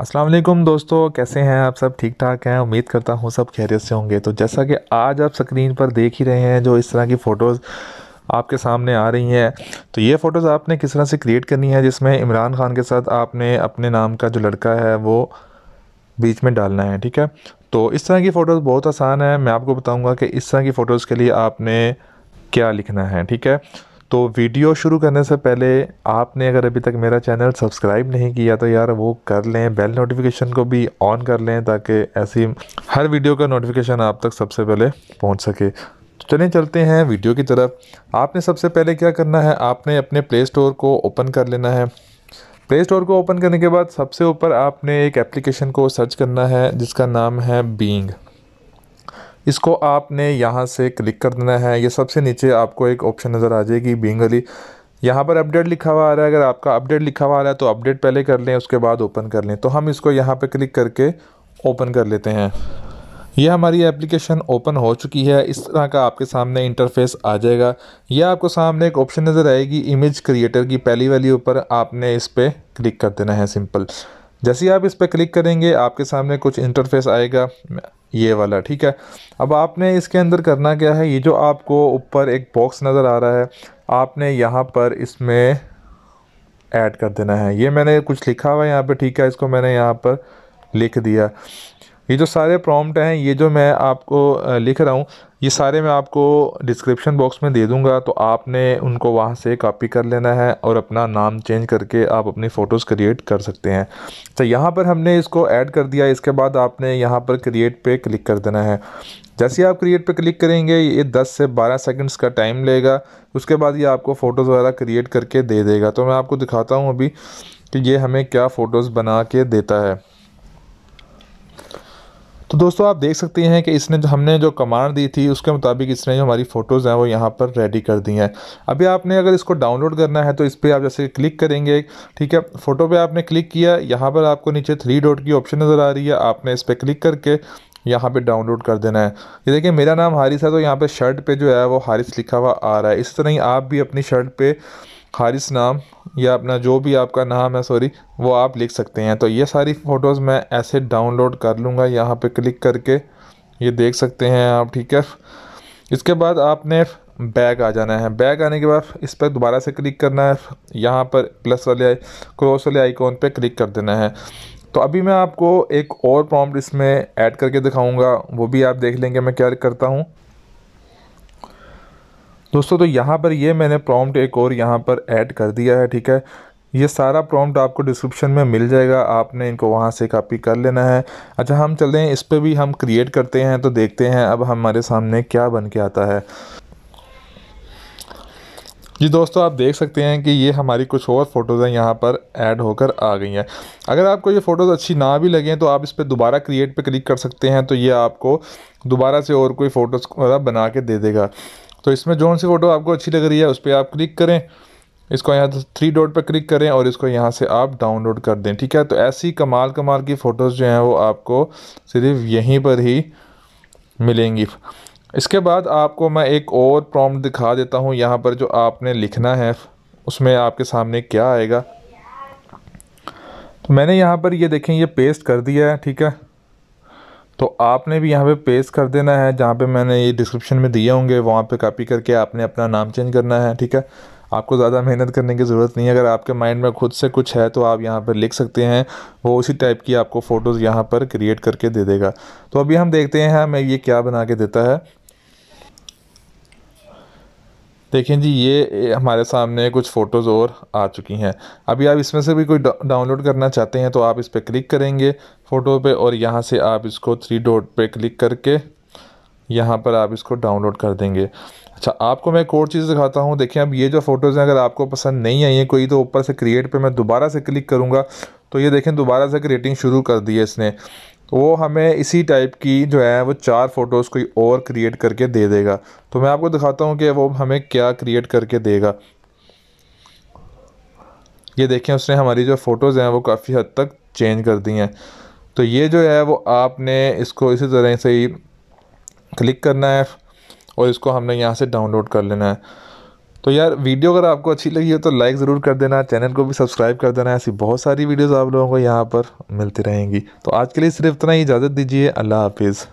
अस्सलाम वालेकुम दोस्तों कैसे हैं आप सब ठीक ठाक हैं उम्मीद करता हूँ सब खैरियत से होंगे तो जैसा कि आज आप स्क्रीन पर देख ही रहे हैं जो इस तरह की फ़ोटोज़ आपके सामने आ रही हैं तो ये फ़ोटोज़ आपने किस तरह से क्रिएट करनी है जिसमें इमरान खान के साथ आपने अपने नाम का जो लड़का है वो बीच में डालना है ठीक है तो इस तरह की फ़ोटोज़ बहुत आसान है मैं आपको बताऊँगा कि इस तरह की फ़ोटोज़ के लिए आपने क्या लिखना है ठीक है तो वीडियो शुरू करने से पहले आपने अगर अभी तक मेरा चैनल सब्सक्राइब नहीं किया तो यार वो कर लें बेल नोटिफिकेशन को भी ऑन कर लें ताकि ऐसी हर वीडियो का नोटिफिकेशन आप तक सबसे पहले पहुंच सके तो चलिए चलते हैं वीडियो की तरफ आपने सबसे पहले क्या करना है आपने अपने प्ले स्टोर को ओपन कर लेना है प्ले स्टोर को ओपन करने के बाद सबसे ऊपर आपने एक एप्लीकेशन को सर्च करना है जिसका नाम है बींग इसको आपने यहाँ से क्लिक कर देना है ये सबसे नीचे आपको एक ऑप्शन नज़र आ जाएगी बिंगली यहाँ पर अपडेट लिखा हुआ आ रहा है अगर आपका अपडेट लिखा हुआ आ रहा है तो अपडेट पहले कर लें उसके बाद ओपन कर लें तो हम इसको यहाँ पर क्लिक करके ओपन कर लेते हैं यह हमारी एप्लीकेशन ओपन हो चुकी है इस तरह का आपके सामने इंटरफेस आ जाएगा यह आपको सामने एक ऑप्शन नज़र आएगी इमेज क्रिएटर की पहली वाली ऊपर आपने इस पर क्लिक कर देना है सिंपल जैसे ही आप इस पर क्लिक करेंगे आपके सामने कुछ इंटरफेस आएगा ये वाला ठीक है अब आपने इसके अंदर करना क्या है ये जो आपको ऊपर एक बॉक्स नज़र आ रहा है आपने यहाँ पर इसमें ऐड कर देना है ये मैंने कुछ लिखा हुआ है यहाँ पर ठीक है इसको मैंने यहाँ पर लिख दिया ये जो सारे प्रॉम्प्ट हैं ये जो मैं आपको लिख रहा हूँ ये सारे मैं आपको डिस्क्रिप्शन बॉक्स में दे दूँगा तो आपने उनको वहाँ से कॉपी कर लेना है और अपना नाम चेंज करके आप अपनी फ़ोटोज़ क्रिएट कर सकते हैं तो यहाँ पर हमने इसको ऐड कर दिया इसके बाद आपने यहाँ पर क्रिएट पे क्लिक कर देना है जैसे आप क्रिएट पे क्लिक करेंगे ये 10 से 12 सेकंड्स का टाइम लेगा उसके बाद ये आपको फ़ोटोज़ वगैरह क्रिएट करके दे देगा तो मैं आपको दिखाता हूँ अभी कि ये हमें क्या फ़ोटोज़ बना के देता है तो दोस्तों आप देख सकते हैं कि इसने हमने जो कमांड दी थी उसके मुताबिक इसने जो हमारी फ़ोटोज़ हैं वो यहाँ पर रेडी कर दी हैं अभी आपने अगर इसको डाउनलोड करना है तो इस पर आप जैसे क्लिक करेंगे ठीक है फ़ोटो पर आपने क्लिक किया यहाँ पर आपको नीचे थ्री डॉट की ऑप्शन नज़र आ रही है आपने इस पर क्लिक करके यहाँ पे डाउनलोड कर देना है ये देखिए मेरा नाम हारिस है तो यहाँ पे शर्ट पे जो है वो हारिस लिखा हुआ आ रहा है इस तरह ही आप भी अपनी शर्ट पे खारिज नाम या अपना जो भी आपका नाम है सॉरी वो आप लिख सकते हैं तो ये सारी फ़ोटोज़ मैं ऐसे डाउनलोड कर लूँगा यहाँ पे क्लिक करके ये देख सकते हैं आप ठीक है इसके बाद आपने बैग आ जाना है बैग आने के बाद इस पर दोबारा से क्लिक करना है यहाँ पर प्लस वाले क्रॉस वाले आइकॉन पर क्लिक कर देना है तो अभी मैं आपको एक और प्रॉम्प्ट इसमें ऐड करके दिखाऊंगा वो भी आप देख लेंगे मैं क्या करता हूँ दोस्तों तो यहाँ पर ये मैंने प्रॉम्प्ट एक और यहाँ पर ऐड कर दिया है ठीक है ये सारा प्रॉम्प्ट आपको डिस्क्रिप्शन में मिल जाएगा आपने इनको वहाँ से कॉपी कर लेना है अच्छा हम चलते हैं इस पर भी हम क्रिएट करते हैं तो देखते हैं अब हमारे सामने क्या बन के आता है जी दोस्तों आप देख सकते हैं कि ये हमारी कुछ और फ़ोटोज़ हैं यहाँ पर ऐड होकर आ गई हैं अगर आपको ये फ़ोटोज़ अच्छी ना भी लगें तो आप इस पर दोबारा क्रिएट पे क्लिक कर सकते हैं तो ये आपको दोबारा से और कोई फ़ोटोज़ बना के दे देगा तो इसमें जो सी फ़ोटो आपको अच्छी लग रही है उस पर आप क्लिक करें इसको यहाँ से थ्री डॉट पर क्लिक करें और इसको यहाँ से आप डाउनलोड कर दें ठीक है तो ऐसी कमाल कमाल की फ़ोटोज़ जो हैं वो आपको सिर्फ यहीं पर ही मिलेंगी इसके बाद आपको मैं एक और प्रॉम्प्ट दिखा देता हूँ यहाँ पर जो आपने लिखना है उसमें आपके सामने क्या आएगा तो मैंने यहाँ पर ये देखें ये पेस्ट कर दिया है ठीक है तो आपने भी यहाँ पे पेस्ट कर देना है जहाँ पे मैंने ये डिस्क्रिप्शन में दिए होंगे वहाँ पे कॉपी करके आपने अपना नाम चेंज करना है ठीक है आपको ज़्यादा मेहनत करने की ज़रूरत नहीं है अगर आपके माइंड में खुद से कुछ है तो आप यहाँ पर लिख सकते हैं वो उसी टाइप की आपको फ़ोटोज़ यहाँ पर क्रिएट करके दे देगा तो अभी हम देखते हैं मैं ये क्या बना के देता है देखें जी ये हमारे सामने कुछ फ़ोटोज़ और आ चुकी हैं अभी आप इसमें से भी कोई डाउनलोड करना चाहते हैं तो आप इस पर क्लिक करेंगे फ़ोटो पे और यहाँ से आप इसको थ्री डॉट पे क्लिक करके यहाँ पर आप इसको डाउनलोड कर देंगे अच्छा आपको मैं एक और चीज़ दिखाता हूँ देखें अब ये जो फ़ोटोज़ हैं अगर आपको पसंद नहीं आई है कोई तो ऊपर से क्रिएट पर मैं दोबारा से क्लिक करूँगा तो ये देखें दोबारा से क्रिएटिंग शुरू कर दी है इसने वो हमें इसी टाइप की जो है वो चार फ़ोटोज़ कोई और क्रिएट करके दे देगा तो मैं आपको दिखाता हूँ कि वो हमें क्या क्रिएट करके देगा ये देखें उसने हमारी जो फ़ोटोज़ हैं वो काफ़ी हद तक चेंज कर दी हैं तो ये जो है वो आपने इसको इसी तरह से ही क्लिक करना है और इसको हमने यहाँ से डाउनलोड कर लेना है तो यार वीडियो अगर आपको अच्छी लगी हो तो लाइक ज़रूर कर देना चैनल को भी सब्सक्राइब कर देना ऐसी बहुत सारी वीडियोज़ आप लोगों को यहाँ पर मिलती रहेंगी तो आज के लिए सिर्फ इतना ही इजाज़त दीजिए अल्लाह हाफिज़